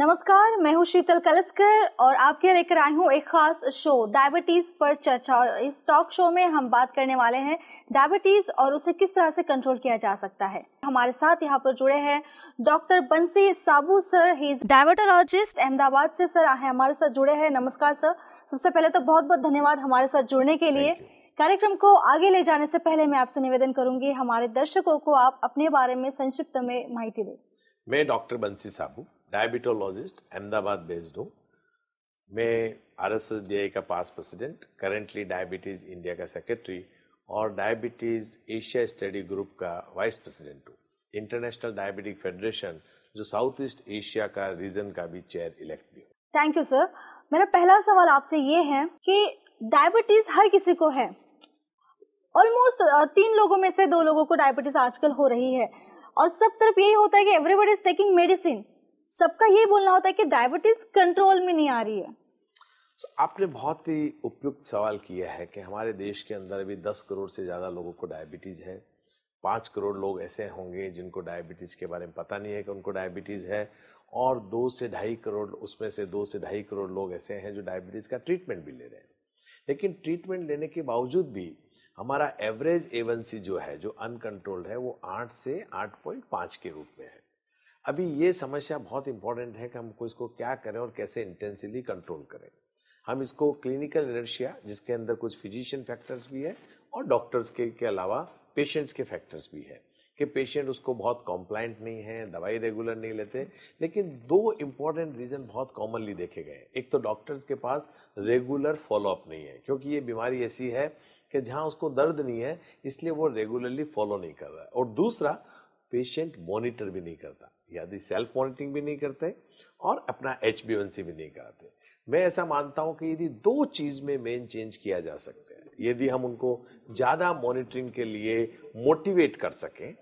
नमस्कार मैं हूं शीतल कलस्कर और आपके लेकर आई हूं एक खास शो डायबिटीज पर चर्चा और इस टॉक शो में हम बात करने वाले हैं डायबिटीज और उसे किस तरह से कंट्रोल किया जा सकता है हमारे साथ यहाँ पर जुड़े हैं डॉक्टर बंसी साबू सर ही डायबिटोलॉजिस्ट अहमदाबाद से सर आए हमारे साथ जुड़े हैं नमस्कार सर सबसे पहले तो बहुत बहुत धन्यवाद हमारे साथ जुड़ने के लिए कार्यक्रम को आगे ले जाने से पहले मैं आपसे निवेदन करूंगी हमारे दर्शकों को आप अपने बारे में संक्षिप्त में माहिती दें मैं डॉक्टर बंसी साबू डायबिटोलॉजिस्ट अहमदाबाद बेस्ड हूँ मैं R S S D I का past president currently diabetes India का सेक्रेटरी और डायबिटीज़ एशिया स्टडी ग्रुप का वाइस प्रेसिडेंट हूँ इंटरनेशनल डायबिटिक फेडरेशन जो साउथ ईस्ट एशिया का रीजन का भी चेयर इलेक्ट भी थैंक यू सर मेरा पहला सवाल आपसे ये है कि डायबिटीज़ हर किसी को है ऑलमोस्ट तीन लोगों में से दो लोगों को डायबिटीज़ आजकल हो रही है और सब तरफ यही होता है कि एवरीबडी इज टेकिंग मेडिसिन सबका ये बोलना होता है कि डायबिटीज कंट्रोल में नहीं आ रही है so, आपने बहुत ही उपयुक्त सवाल किया है कि हमारे देश के अंदर अभी 10 करोड़ से ज़्यादा लोगों को डायबिटीज़ है पाँच करोड़ लोग ऐसे होंगे जिनको डायबिटीज़ के बारे में पता नहीं है कि उनको डायबिटीज़ है और दो से ढाई करोड़ उसमें से दो से ढाई करोड़ लोग ऐसे हैं जो डायबिटीज़ का ट्रीटमेंट भी ले रहे हैं लेकिन ट्रीटमेंट लेने के बावजूद भी हमारा एवरेज एवं जो है जो अनकंट्रोल्ड है वो आठ से आठ पॉइंट पाँच के रूप में है अभी ये समस्या बहुत इंपॉर्टेंट है कि हमको इसको क्या करें और कैसे इंटेंसिवली कंट्रोल करें हम इसको क्लिनिकल इनर्शिया जिसके अंदर कुछ फिजिशियन फैक्टर्स भी है और डॉक्टर्स के, के अलावा पेशेंट्स के फैक्टर्स भी है कि पेशेंट उसको बहुत कॉम्प्लाइंट नहीं है दवाई रेगुलर नहीं लेते लेकिन दो इंपॉर्टेंट रीज़न बहुत कॉमनली देखे गए एक तो डॉक्टर्स के पास रेगुलर फॉलोअप नहीं है क्योंकि ये बीमारी ऐसी है कि जहाँ उसको दर्द नहीं है इसलिए वो रेगुलरली फॉलो नहीं कर रहा है और दूसरा पेशेंट मॉनिटर भी नहीं करता यदि सेल्फ मॉनिटरिंग भी नहीं करते और अपना एच बी सी भी नहीं कराते मैं ऐसा मानता हूं कि यदि दो चीज़ में मेन चेंज किया जा सकता है यदि हम उनको ज़्यादा मॉनिटरिंग के लिए मोटिवेट कर सकें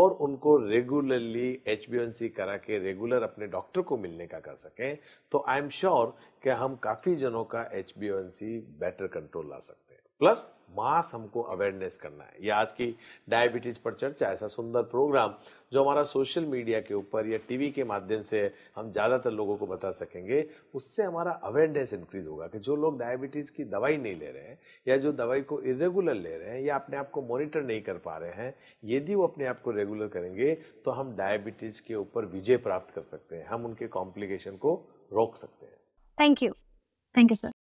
और उनको रेगुलरली एच बी सी करा के रेगुलर अपने डॉक्टर को मिलने का कर सकें तो आई एम श्योर कि हम काफ़ी जनों का H B C better control ला सकते प्लस मास हमको अवेयरनेस करना है ये आज की डायबिटीज पर चर्चा ऐसा सुंदर प्रोग्राम जो हमारा सोशल मीडिया के ऊपर या टीवी के माध्यम से हम ज़्यादातर लोगों को बता सकेंगे उससे हमारा अवेयरनेस इंक्रीज होगा कि जो लोग डायबिटीज़ की दवाई नहीं ले रहे हैं या जो दवाई को इरेगुलर ले रहे हैं या अपने आप को मॉनिटर नहीं कर पा रहे हैं यदि वो अपने आप को रेगुलर करेंगे तो हम डायबिटीज़ के ऊपर विजय प्राप्त कर सकते हैं हम उनके कॉम्प्लिकेशन को रोक सकते हैं thank you thank you sir